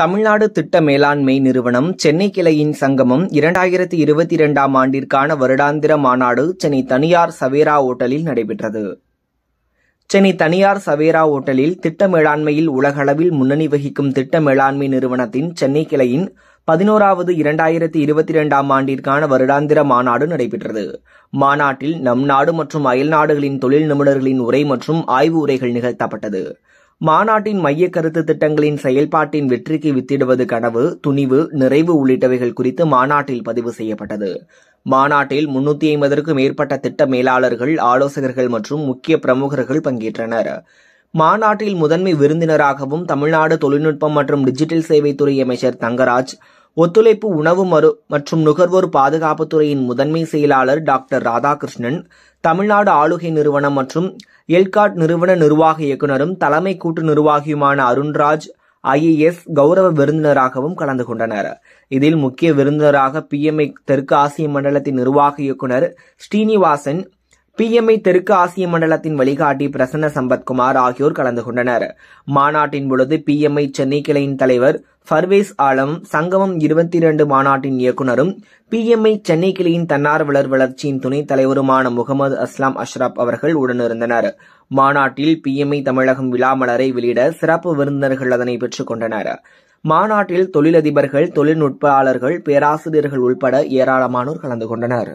தமிழ்நாடு திட்ட மேலாண்மை நிறுவனம் சென்னை கிளையின் சங்கமம் இரண்டாயிரத்தி இருபத்தி இரண்டாம் ஆண்டிற்கான வருடாந்திர மாநாடு சென்னை தனியார் சவேரா ஓட்டலில் நடைபெற்றது சென்னை தனியார் சவேரா ஓட்டலில் திட்ட மேலாண்மையில் உலகளவில் முன்னணி வகிக்கும் திட்ட மேலாண்மை நிறுவனத்தின் சென்னை கிளையின் பதினோராவது இரண்டாயிரத்தி இருபத்தி இரண்டாம் ஆண்டிற்கான வருடாந்திர மாநாடு நடைபெற்றது மாநாட்டில் நம் நாடு மற்றும் அயல் நாடுகளின் தொழில் நிபுணர்களின் உரை மற்றும் ஆய்வு உரைகள் நிகழ்த்தப்பட்டது மாநாட்டின் மைய கருத்து திட்டங்களின் செயல்பாட்டின் வெற்றிக்கு வித்திடுவது கனவு துணிவு நிறைவு உள்ளிட்டவைகள் குறித்து மாநாட்டில் பதிவு செய்யப்பட்டது மாநாட்டில் முன்னூத்தி ஐம்பதற்கும் மேற்பட்ட திட்ட மேலாளர்கள் ஆலோசகர்கள் மற்றும் முக்கிய பிரமுகர்கள் பங்கேற்றனர் மாநாட்டில் முதன்மை விருந்தினராகவும் தமிழ்நாடு தொழில்நுட்பம் மற்றும் டிஜிட்டல் சேவைத்துறை அமைச்சர் தங்கராஜ் ஒத்துழைப்பு உணவு மற்றும் நுகர்வோர் பாதுகாப்புத்துறையின் முதன்மை செயலாளர் டாக்டர் ராதாகிருஷ்ணன் தமிழ்நாடு ஆளுகை நிறுவனம் மற்றும் எல்காட் நிறுவன நிர்வாக இயக்குநரும் தலைமை கூட்டு நிர்வாகியுமான அருண்ராஜ் ஐஏஎஸ் கௌரவ விருந்தினராகவும் கலந்து கொண்டனர் இதில் முக்கிய விருந்தினராக பிஎம்ஐ தெற்கு ஆசிய மண்டலத்தின் நிர்வாக இயக்குநர் ஸ்ரீனிவாசன் பிஎம்ஐ தெற்கு ஆசிய மண்டலத்தின் வழிகாட்டி பிரசன்ன சம்பத்குமார் ஆகியோர் கலந்து கொண்டனர் மாநாட்டின் பொழுது பிஎம்ஐ சென்னை கிளையின் தலைவர் ஃபர்வேஸ் ஆலம் சங்கமம் இருபத்தி இரண்டு மாநாட்டின் இயக்குநரும் பிஎம்ஐ சென்னை கிளையின் தன்னார்வலர் வளர்ச்சியின் துணைத் தலைவருமான முகமது அஸ்லாம் அஷ்ரப் அவர்கள் உடனிருந்தனர் மாநாட்டில் பிஎம்ஐ தமிழகம் விழா மலரை வெளியிட சிறப்பு விருந்தினர்கள் அதனை பெற்றுக் கொண்டனர் மாநாட்டில் தொழிலதிபர்கள் தொழில்நுட்பாளர்கள் பேராசிரியர்கள் உள்பட ஏராளமானோர் கலந்து கொண்டனர்